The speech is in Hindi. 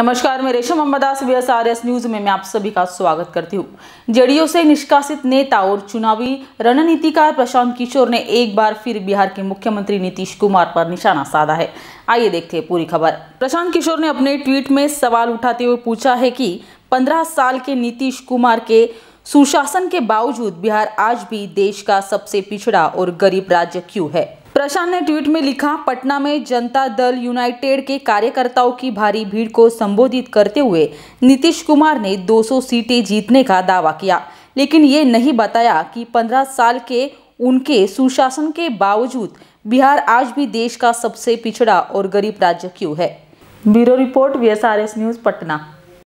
नमस्कार मैं रेशम अम्बादास एस न्यूज में मैं आप सभी का स्वागत करती हूँ जेडीयू से निष्कासित नेता और चुनावी रणनीतिकार प्रशांत किशोर ने एक बार फिर बिहार के मुख्यमंत्री नीतीश कुमार पर निशाना साधा है आइए देखते हैं पूरी खबर प्रशांत किशोर ने अपने ट्वीट में सवाल उठाते हुए पूछा है कि पंद्रह साल के नीतीश कुमार के सुशासन के बावजूद बिहार आज भी देश का सबसे पिछड़ा और गरीब राज्य क्यों है प्रशांत ने ट्वीट में लिखा पटना में जनता दल यूनाइटेड के कार्यकर्ताओं की भारी भीड़ को संबोधित करते हुए नीतीश कुमार ने 200 सीटें जीतने का दावा किया लेकिन ये नहीं बताया कि 15 साल के उनके सुशासन के बावजूद बिहार आज भी देश का सबसे पिछड़ा और गरीब राज्य क्यों है bureau report V news Patna